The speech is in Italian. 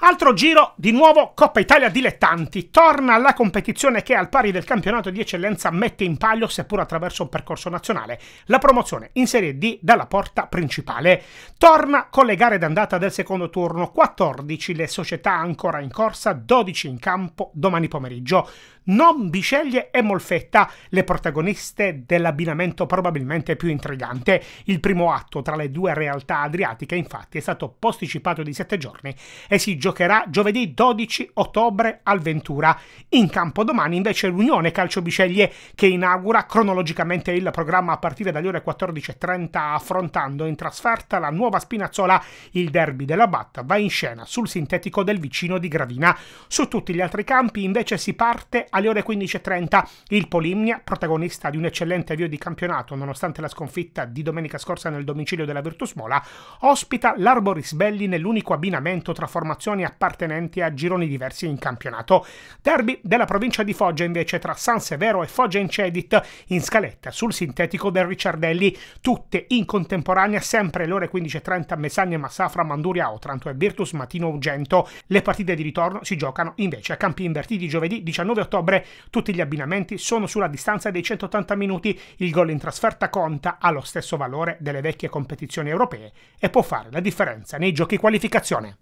Altro giro, di nuovo Coppa Italia Dilettanti. Torna la competizione che al pari del campionato di eccellenza mette in palio, seppur attraverso un percorso nazionale, la promozione in Serie D dalla porta principale. Torna con le gare d'andata del secondo turno, 14 le società ancora in corsa, 12 in campo domani pomeriggio. Non Bisceglie e Molfetta, le protagoniste dell'abbinamento probabilmente più intrigante. Il primo atto tra le due realtà adriatiche infatti è stato posticipato di 7 giorni e si gioca giocherà giovedì 12 ottobre al Ventura. In campo domani invece l'Unione Calcio Biceglie che inaugura cronologicamente il programma a partire dalle ore 14.30 affrontando in trasferta la nuova Spinazzola. Il derby della Batta va in scena sul sintetico del vicino di Gravina. Su tutti gli altri campi invece si parte alle ore 15.30. Il Polimnia, protagonista di un eccellente avvio di campionato nonostante la sconfitta di domenica scorsa nel domicilio della Virtus Mola, ospita l'Arboris Belli nell'unico abbinamento tra formazioni formazioni appartenenti a gironi diversi in campionato. Derby della provincia di Foggia invece tra San Severo e Foggia Incedit in scaletta sul sintetico del Ricciardelli, tutte in contemporanea sempre alle ore 15.30 a e Massafra, Manduria, Otranto e Virtus Matino Ugento. Le partite di ritorno si giocano invece a campi invertiti giovedì 19 ottobre. Tutti gli abbinamenti sono sulla distanza dei 180 minuti, il gol in trasferta conta, ha lo stesso valore delle vecchie competizioni europee e può fare la differenza nei giochi qualificazione.